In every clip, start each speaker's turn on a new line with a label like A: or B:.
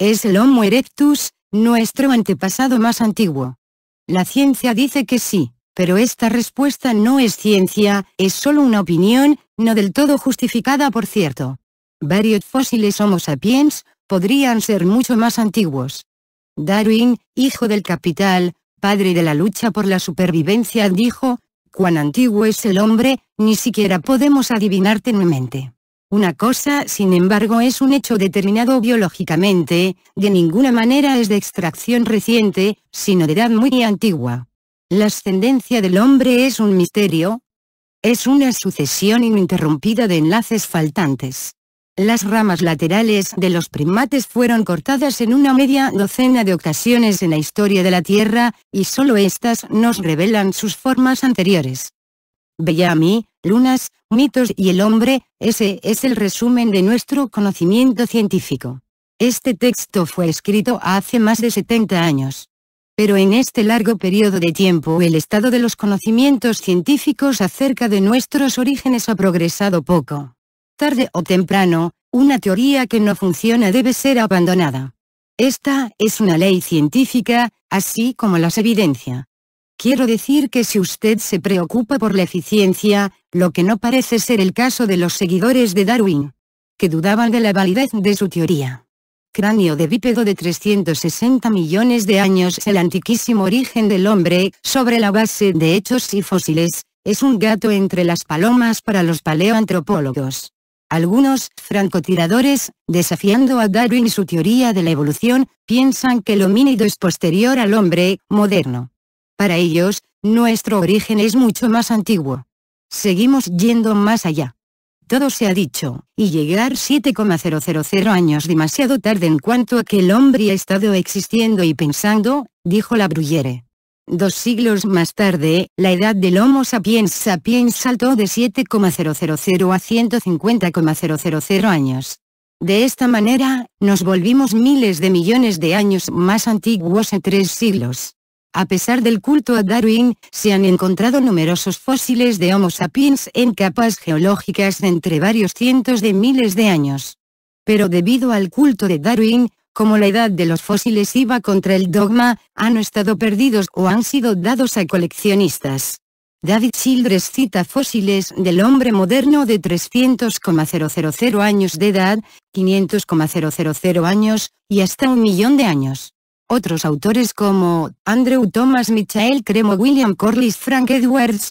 A: Es el Homo erectus, nuestro antepasado más antiguo. La ciencia dice que sí, pero esta respuesta no es ciencia, es solo una opinión, no del todo justificada por cierto. Varios fósiles Homo sapiens podrían ser mucho más antiguos. Darwin, hijo del capital, padre de la lucha por la supervivencia, dijo, cuán antiguo es el hombre, ni siquiera podemos adivinar mente. Una cosa sin embargo es un hecho determinado biológicamente, de ninguna manera es de extracción reciente, sino de edad muy antigua. La ascendencia del hombre es un misterio. Es una sucesión ininterrumpida de enlaces faltantes. Las ramas laterales de los primates fueron cortadas en una media docena de ocasiones en la historia de la Tierra, y solo estas nos revelan sus formas anteriores. Bellamy, lunas, mitos y el hombre, ese es el resumen de nuestro conocimiento científico. Este texto fue escrito hace más de 70 años. Pero en este largo periodo de tiempo el estado de los conocimientos científicos acerca de nuestros orígenes ha progresado poco. Tarde o temprano, una teoría que no funciona debe ser abandonada. Esta es una ley científica, así como las evidencia. Quiero decir que si usted se preocupa por la eficiencia, lo que no parece ser el caso de los seguidores de Darwin, que dudaban de la validez de su teoría. Cráneo de bípedo de 360 millones de años El antiquísimo origen del hombre, sobre la base de hechos y fósiles, es un gato entre las palomas para los paleoantropólogos. Algunos francotiradores, desafiando a Darwin su teoría de la evolución, piensan que el homínido es posterior al hombre moderno. Para ellos, nuestro origen es mucho más antiguo. Seguimos yendo más allá. Todo se ha dicho, y llegar 7,000 años demasiado tarde en cuanto a que el hombre ha estado existiendo y pensando, dijo la Bruyere. Dos siglos más tarde, la edad del Homo sapiens sapiens saltó de 7,000 a 150,000 años. De esta manera, nos volvimos miles de millones de años más antiguos en tres siglos. A pesar del culto a Darwin, se han encontrado numerosos fósiles de Homo sapiens en capas geológicas entre varios cientos de miles de años. Pero debido al culto de Darwin, como la edad de los fósiles iba contra el dogma, han estado perdidos o han sido dados a coleccionistas. David Childress cita fósiles del hombre moderno de 300,000 años de edad, 500,000 años, y hasta un millón de años. Otros autores como Andrew Thomas Michael Cremo William Corliss Frank Edwards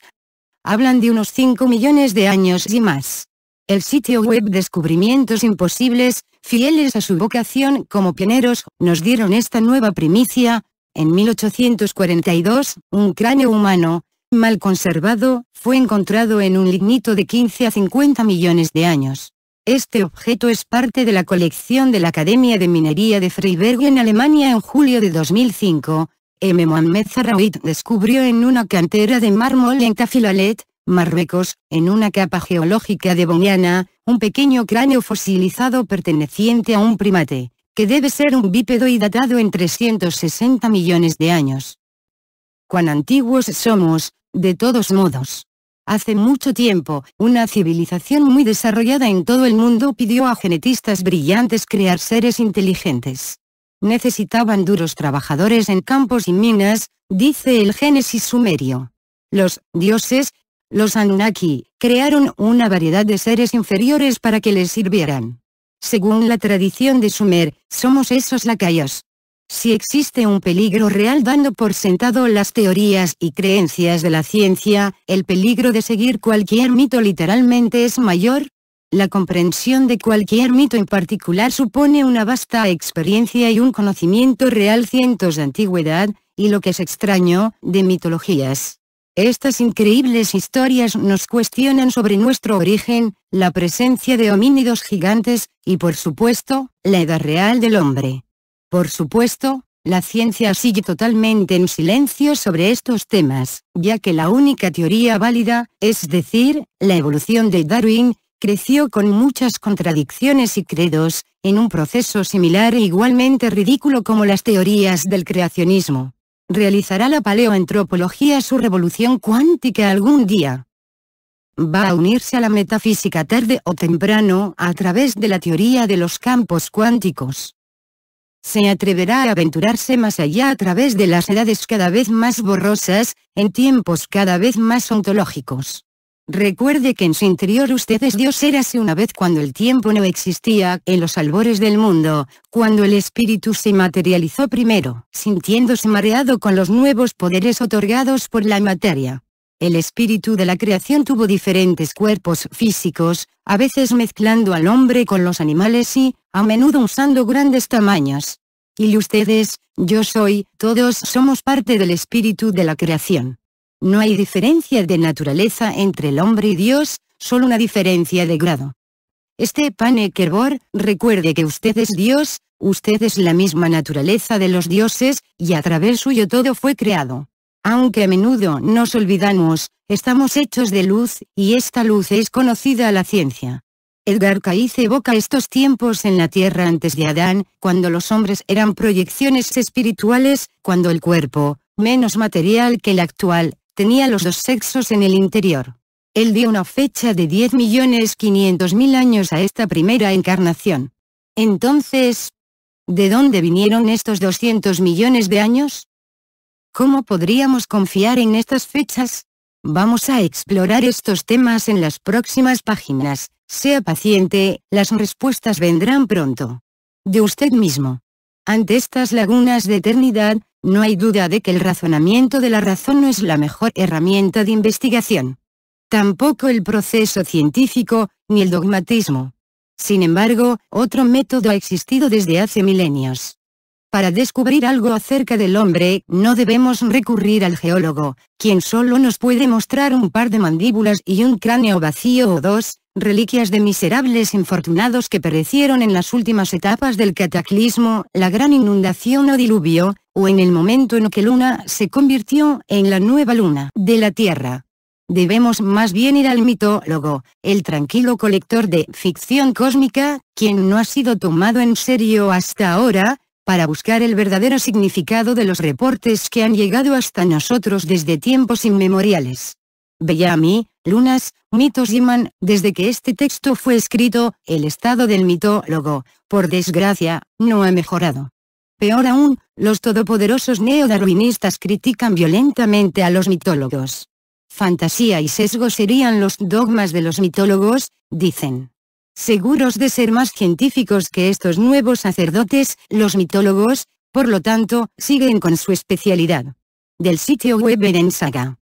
A: hablan de unos 5 millones de años y más. El sitio web Descubrimientos Imposibles, fieles a su vocación como pioneros, nos dieron esta nueva primicia, en 1842, un cráneo humano, mal conservado, fue encontrado en un lignito de 15 a 50 millones de años. Este objeto es parte de la colección de la Academia de Minería de Freiberg en Alemania en julio de 2005. M. Mohamed Zarawit descubrió en una cantera de mármol en Tafilalet, Marruecos, en una capa geológica de Boniana, un pequeño cráneo fosilizado perteneciente a un primate, que debe ser un bípedo y datado en 360 millones de años. Cuán antiguos somos, de todos modos. Hace mucho tiempo, una civilización muy desarrollada en todo el mundo pidió a genetistas brillantes crear seres inteligentes. Necesitaban duros trabajadores en campos y minas, dice el Génesis sumerio. Los dioses, los Anunnaki, crearon una variedad de seres inferiores para que les sirvieran. Según la tradición de Sumer, somos esos lacayos, si existe un peligro real dando por sentado las teorías y creencias de la ciencia, el peligro de seguir cualquier mito literalmente es mayor. La comprensión de cualquier mito en particular supone una vasta experiencia y un conocimiento real cientos de antigüedad, y lo que es extraño, de mitologías. Estas increíbles historias nos cuestionan sobre nuestro origen, la presencia de homínidos gigantes, y por supuesto, la edad real del hombre. Por supuesto, la ciencia sigue totalmente en silencio sobre estos temas, ya que la única teoría válida, es decir, la evolución de Darwin, creció con muchas contradicciones y credos, en un proceso similar e igualmente ridículo como las teorías del creacionismo. ¿Realizará la paleoantropología su revolución cuántica algún día? Va a unirse a la metafísica tarde o temprano a través de la teoría de los campos cuánticos se atreverá a aventurarse más allá a través de las edades cada vez más borrosas, en tiempos cada vez más ontológicos. Recuerde que en su interior usted es Dios érase una vez cuando el tiempo no existía, en los albores del mundo, cuando el espíritu se materializó primero, sintiéndose mareado con los nuevos poderes otorgados por la materia. El espíritu de la creación tuvo diferentes cuerpos físicos, a veces mezclando al hombre con los animales y, a menudo usando grandes tamaños. Y ustedes, yo soy, todos somos parte del espíritu de la creación. No hay diferencia de naturaleza entre el hombre y Dios, solo una diferencia de grado. Este pane querbor, recuerde que usted es Dios, usted es la misma naturaleza de los dioses, y a través suyo todo fue creado aunque a menudo nos olvidamos, estamos hechos de luz, y esta luz es conocida a la ciencia. Edgar Cayce evoca estos tiempos en la Tierra antes de Adán, cuando los hombres eran proyecciones espirituales, cuando el cuerpo, menos material que el actual, tenía los dos sexos en el interior. Él dio una fecha de 10.500.000 años a esta primera encarnación. Entonces, ¿de dónde vinieron estos 200 millones de años? ¿Cómo podríamos confiar en estas fechas? Vamos a explorar estos temas en las próximas páginas, sea paciente, las respuestas vendrán pronto. De usted mismo. Ante estas lagunas de eternidad, no hay duda de que el razonamiento de la razón no es la mejor herramienta de investigación. Tampoco el proceso científico, ni el dogmatismo. Sin embargo, otro método ha existido desde hace milenios. Para descubrir algo acerca del hombre, no debemos recurrir al geólogo, quien solo nos puede mostrar un par de mandíbulas y un cráneo vacío o dos, reliquias de miserables infortunados que perecieron en las últimas etapas del cataclismo, la gran inundación o diluvio, o en el momento en que Luna se convirtió en la nueva luna de la Tierra. Debemos más bien ir al mitólogo, el tranquilo colector de ficción cósmica, quien no ha sido tomado en serio hasta ahora, para buscar el verdadero significado de los reportes que han llegado hasta nosotros desde tiempos inmemoriales. Bellamy, Lunas, Mitos y Man, desde que este texto fue escrito, el estado del mitólogo, por desgracia, no ha mejorado. Peor aún, los todopoderosos neodarwinistas critican violentamente a los mitólogos. Fantasía y sesgo serían los dogmas de los mitólogos, dicen seguros de ser más científicos que estos nuevos sacerdotes, los mitólogos, por lo tanto, siguen con su especialidad. Del sitio web Eden Saga.